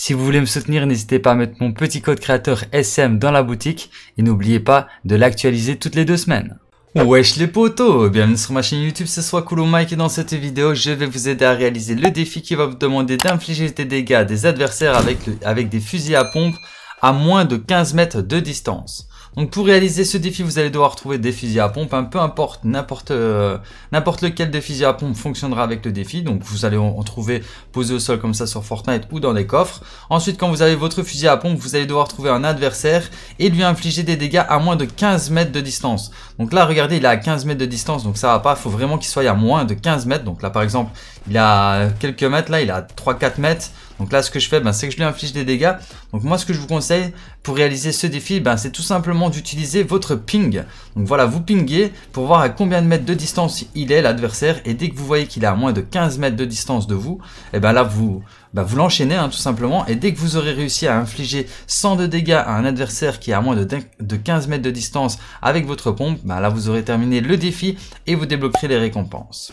Si vous voulez me soutenir, n'hésitez pas à mettre mon petit code créateur SM dans la boutique et n'oubliez pas de l'actualiser toutes les deux semaines. Wesh les potos Bienvenue sur ma chaîne YouTube, ce soit Cool Mike et dans cette vidéo, je vais vous aider à réaliser le défi qui va vous demander d'infliger des dégâts à des adversaires avec, avec des fusils à pompe à moins de 15 mètres de distance. Donc pour réaliser ce défi, vous allez devoir trouver des fusils à pompe, un hein, peu importe, n'importe euh, lequel des fusils à pompe fonctionnera avec le défi. Donc vous allez en, trouver posé au sol comme ça sur Fortnite ou dans des coffres. Ensuite, quand vous avez votre fusil à pompe, vous allez devoir trouver un adversaire et lui infliger des dégâts à moins de 15 mètres de distance. Donc là, regardez, il est à 15 mètres de distance, donc ça va pas, il faut vraiment qu'il soit à moins de 15 mètres. Donc là, par exemple, il a quelques mètres, là, il a 3-4 mètres. Donc là, ce que je fais, ben, c'est que je lui inflige des dégâts. Donc moi, ce que je vous conseille pour réaliser ce défi, ben, c'est tout simplement d'utiliser votre ping. Donc voilà, vous pinguez pour voir à combien de mètres de distance il est, l'adversaire. Et dès que vous voyez qu'il est à moins de 15 mètres de distance de vous, et eh ben là, vous, ben, vous l'enchaînez hein, tout simplement. Et dès que vous aurez réussi à infliger 100 de dégâts à un adversaire qui est à moins de 15 mètres de distance avec votre pompe, ben, là, vous aurez terminé le défi et vous débloquerez les récompenses.